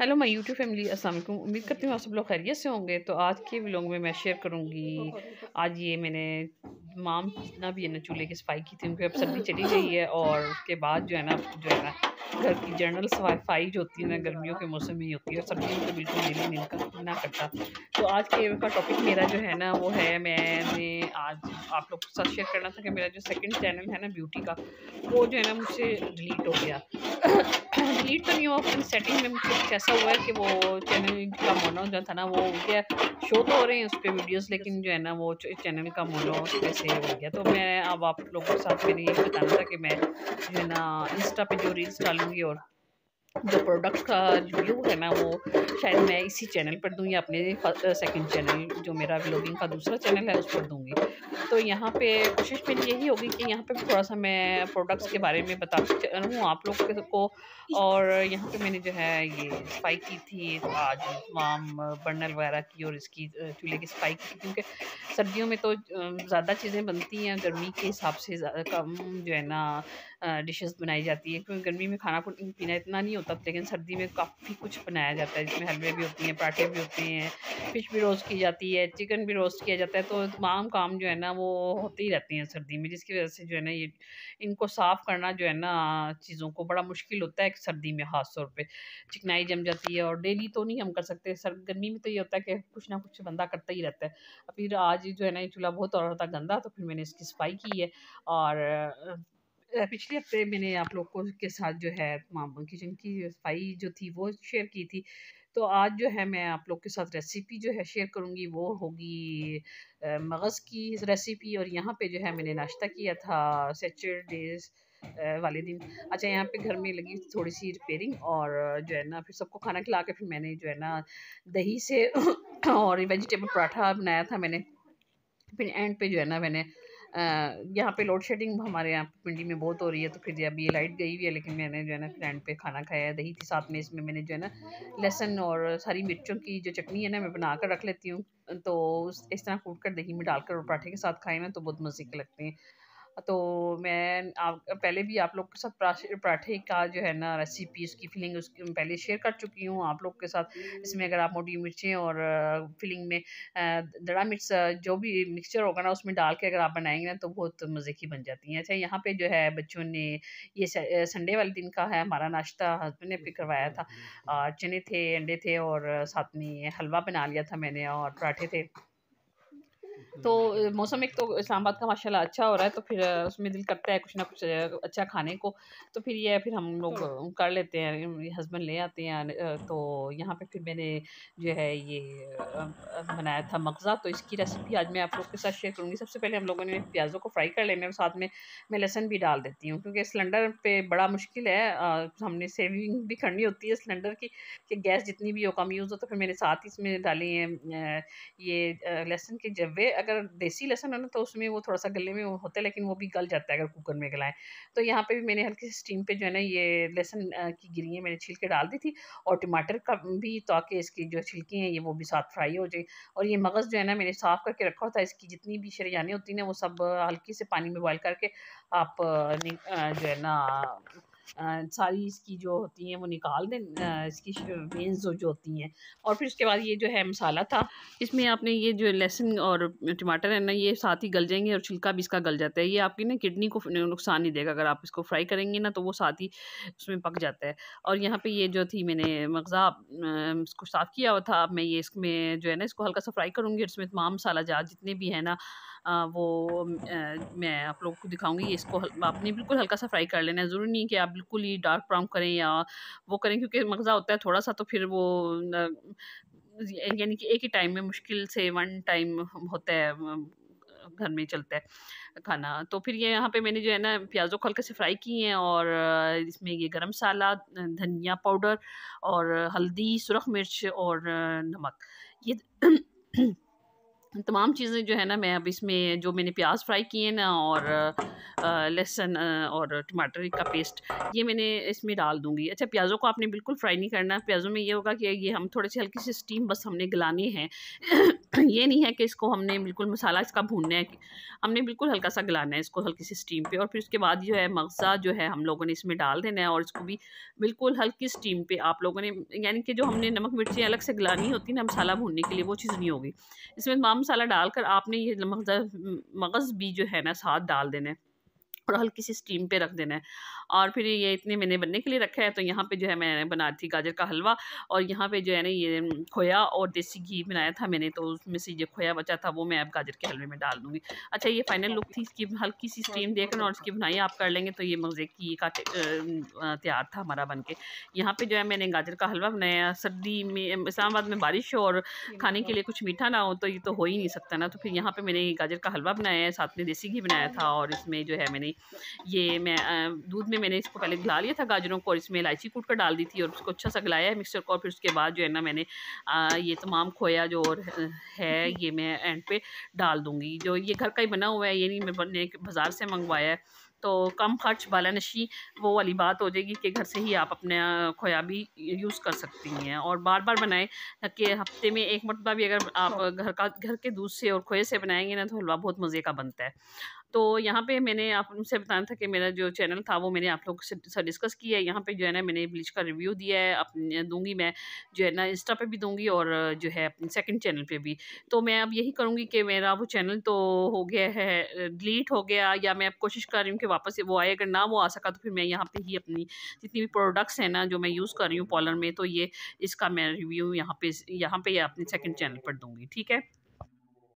Hello my YouTube family अस्सलाम वालेकुम उम्मीद करती हूँ आप सब लोग खैरियत से होंगे तो आज के व्लॉग में मैं शेयर करूँगी आज ये मैंने माम जितना भी है ना चूल्हे की सफाई की थी उनकी अब सर्दी चली गई है और उसके बाद जो है ना जो है ना घर की जनरल सफाई जो होती है ना गर्मियों के मौसम में ही होती है और सर्दियों में तो बिल्कुल दिल ही नहीं ना करता तो आज के का टॉपिक मेरा जो है ना वो है मैंने आज आप लोग के साथ शेयर करना था कि मेरा जो सेकंड चैनल है ना ब्यूटी का वो जो है ना मुझसे डिलीट हो गया डिलीट तो नहीं हुआ फिर सेटिंग में मुझे कुछ ऐसा हुआ है कि वो चैनल का मोनो जो था ना वो हो गया शो तो हो रहे हैं उस पर वीडियोज़ लेकिन जो है ना वो चैनल का मोनो कैसे हो गया तो मैं अब आप लोगों के साथ मैंने ये बताना था कि मैं जो है ना इंस्टा पर जो रील्स डालूँगी और जो प्रोडक्ट का रिव्यू है ना वो शायद मैं इसी चैनल पर दूँ या अपने सेकंड चैनल जो मेरा ब्लॉगिंग का दूसरा चैनल है उस पर दूँगी तो यहाँ पे कोशिश मेरी यही होगी कि यहाँ पे भी थोड़ा सा मैं प्रोडक्ट्स के बारे में बता हूँ आप लोग को और यहाँ पे मैंने जो है ये स्पाई की थी तो आज तमाम बर्नल वगैरह की और इसकी चूल्हे की स्पाई की क्योंकि सर्दियों में तो ज़्यादा चीज़ें बनती हैं गर्मी के हिसाब से कम जो है ना डिशेस बनाई जाती है क्योंकि गर्मी में खाना पीना इतना नहीं होता लेकिन सर्दी में काफ़ी कुछ बनाया जाता है जिसमें हलवे भी होते हैं पराठे भी होते हैं फिश भी रोस्ट की जाती है चिकन भी रोस्ट किया जाता है तो तमाम काम जो है ना वो होते ही रहते हैं सर्दी में जिसकी वजह से जो है ना ये इनको साफ़ करना जो है ना चीज़ों को बड़ा मुश्किल होता है सर्दी में ख़ास तौर पर चिकनाई जम जाती है और डेली तो नहीं हम कर सकते सर गर्मी में तो ये होता है कि कुछ ना कुछ बंदा करता ही रहता है फिर आज जो है ना ये चूल्हा बहुत और था गंदा तो फिर मैंने इसकी सफाई की है और पिछले हफ्ते मैंने आप लोग को के साथ जो है किचन की सफाई जो थी वो शेयर की थी तो आज जो है मैं आप लोग के साथ रेसिपी जो है शेयर करूँगी वो होगी मगज़ की रेसिपी और यहाँ पे जो है मैंने नाश्ता किया था सैटरडेज़ वाले दिन अच्छा यहाँ पे घर में लगी थोड़ी सी रिपेयरिंग और जो है ना फिर सबको खाना खिला के फिर मैंने जो है ना दही से और वेजिटेबल पराठा बनाया था मैंने फिर एंड पे जो है ना मैंने यहाँ पे लोड शेडिंग हमारे यहाँ पिंडी में बहुत हो रही है तो फिर अभी ये लाइट गई हुई है लेकिन मैंने जो है ना फ्रेंड पे खाना खाया है दही के साथ में इसमें मैंने जो है ना लहसन और सारी मिर्चों की जो चटनी है ना मैं बना कर रख लेती हूँ तो इस तरह कूट कर दही में डालकर और पराठे के साथ खाए ना तो बहुत मज़े के लगते हैं तो मैं आप पहले भी आप लोग के साथ पराठे का जो है ना रेसिपी उसकी फिलिंग उसकी पहले शेयर कर चुकी हूँ आप लोग के साथ इसमें अगर आप मोटी मिर्चें और फिलिंग में दड़ा मिर्च जो भी मिक्सचर होगा ना उसमें डाल के अगर आप बनाएंगे ना तो बहुत मज़े की बन जाती हैं अच्छा यहाँ पे जो है बच्चों ने ये संडे वाले दिन का है हमारा नाश्ता हस्बैंड ने भी करवाया था चने थे अंडे थे और साथ में हलवा बना लिया था मैंने और पराठे थे तो हम्म। मौसम एक तो इस्लामाबाद का माशाल्लाह अच्छा हो रहा है तो फिर उसमें दिल करता है कुछ ना कुछ अच्छा खाने को तो फिर ये फिर हम लोग हाँ। कर लेते हैं हस्बैंड ले आते हैं तो यहाँ पे फिर मैंने जो है ये बनाया था मगज़ा तो इसकी रेसिपी आज मैं आप लोग के साथ शेयर करूँगी सबसे पहले हम लोगों ने प्याज़ों को फ्राई कर लेने और साथ में मैं लहसन भी डाल देती हूँ क्योंकि सिलेंडर पर बड़ा मुश्किल है हमने सेविंग भी करनी होती है सिलेंडर की कि गैस जितनी भी हो कम यूज़ हो तो फिर मैंने साथ ही इसमें डाली है ये लहसुन के जवे अगर देसी लहसन है ना तो उसमें वो थोड़ा सा गले में होता है लेकिन वो भी गल जाता है अगर कुकर में गलाएं तो यहाँ पे भी मैंने हल्की सी स्टीम पे जो है ना ये लहसन की गिरियाँ मैंने छील के डाल दी थी और टमाटर का भी ताकि तो इसकी जो छिलकी हैं ये वो भी साथ फ्राई हो जाए और ये मगज़ जो है ना मैंने साफ़ करके रखा होता है इसकी जितनी भी शरियाने होती हैं ना वो सब हल्की से पानी में बॉयल करके आप जो है ना सारी इसकी जो होती हैं वो निकाल दें इसकी वेंस जो होती हैं और फिर उसके बाद ये जो है मसाला था इसमें आपने ये जो लहसुन और टमाटर है ना ये साथ ही गल जाएंगे और छिलका भी इसका गल जाता है ये आपकी ना किडनी को नुकसान नहीं देगा अगर आप इसको फ्राई करेंगे ना तो वो साथ ही उसमें पक जाता है और यहाँ पर ये जो थी मैंने मगज़ा इसको साफ़ किया हुआ था मैं ये इसमें जो है ना इसको हल्का सा फ्राई करूँगी इसमें तमाम मसाला जहाँ जितने भी हैं ना आ, वो आ, मैं आप लोगों को दिखाऊंगी इसको आपने बिल्कुल हल्का सा फ्राई कर लेना है ज़रूरी नहीं कि आप बिल्कुल ही डार्क ब्राउन करें या वो करें क्योंकि मगज़ा होता है थोड़ा सा तो फिर वो यानी कि एक ही टाइम में मुश्किल से वन टाइम होता है घर में चलता है खाना तो फिर ये यहाँ पे मैंने जो है ना प्याज़ों को हल्के से फ्राई किए हैं और इसमें ये गरम मसाला धनिया पाउडर और हल्दी सुरख मिर्च और नमक ये तमाम चीज़ें जो है ना मैं अब इसमें जो मैंने प्याज फ्राई किए ना और लहसुन और टमाटर का पेस्ट ये मैंने इसमें डाल दूँगी अच्छा प्याज़ों को आपने बिल्कुल फ्राई नहीं करना प्याज़ों में ये होगा कि ये हम थोड़े से हल्की सी स्टीम बस हमने गलानी है ये नहीं है कि इसको हमने बिल्कुल मसाला इसका भूनना है हमने बिल्कुल हल्का सा गलाना है इसको हल्की सी स्टीम पे और फिर उसके बाद जो है मगज़ा जो है हम लोगों ने इसमें डाल देना है और इसको भी बिल्कुल हल्की स्टीम पे आप लोगों ने यानी कि जो हमने नमक मिर्ची अलग से गलानी होती है ना मसाला भूनने के लिए वो चीज़ नहीं होगी इसमें तमाम मसाला डालकर आपने ये मगज़ा मगज़ भी जो है ना साथ डाल देना है और हल्की सी स्टीम पे रख देना है और फिर ये इतने मैंने बनने के लिए रखा है तो यहाँ पे जो है मैंने बना थी गाजर का हलवा और यहाँ पे जो है ना ये खोया और देसी घी बनाया था मैंने तो उसमें से ये खोया बचा था वो मैं अब गाजर के हलवे में डाल दूँगी अच्छा ये फाइनल लुक थी इसकी हल्की सी स्टीम देखना और इसकी बनाई आप कर लेंगे तो ये मज़े की का तैयार था हमारा बन के यहाँ पर जो है मैंने गाजर का हलवा बनाया सर्दी में इस्लामाबाद में बारिश हो और तो खाने के लिए कुछ मीठा ना हो तो ये तो हो ही नहीं सकता ना तो फिर यहाँ पर मैंने गाजर का हलवा बनाया है साथ में देसी घी बनाया था और इसमें जो है मैंने ये मैं दूध में मैंने इसको पहले गला लिया था गाजरों को और इसमें इलायची कूट कर डाल दी थी और उसको अच्छा सा गलाया है मिक्सचर को और फिर उसके बाद जो है ना मैंने ये तमाम खोया जो और है ये मैं एंड पे डाल दूँगी जो ये घर का ही बना हुआ है ये नहीं मैंने बाज़ार से मंगवाया है तो कम खर्च बाला नशी वो वाली बात हो जाएगी कि घर से ही आप अपने खोया भी यूज़ कर सकती हैं और बार बार बनाएं कि हफ्ते में एक मरतबा भी अगर आप हाँ। घर का घर के दूध से और खोए से बनाएंगे ना तो हलवा बहुत मज़े का बनता है तो यहाँ पे मैंने आप उनसे बताया था कि मेरा जो चैनल था वो मैंने आप लोग से डिस्कस किया है यहाँ पे जो है ना मैंने ब्लीच का रिव्यू दिया है अपने दूंगी मैं जो है ना इंस्टा पे भी दूंगी और जो है अपने सेकंड चैनल पे भी तो मैं अब यही करूँगी कि मेरा वो चैनल तो हो गया है डिलीट हो गया या मैं अब कोशिश कर रही हूँ कि वापस वो आए अगर ना वो आ सका तो फिर मैं यहाँ पर ही अपनी जितनी भी प्रोडक्ट्स हैं ना जो मैं यूज़ कर रही हूँ पॉलर में तो ये इसका मैं रिव्यू यहाँ पे यहाँ पर अपने सेकेंड चैनल पर दूँगी ठीक है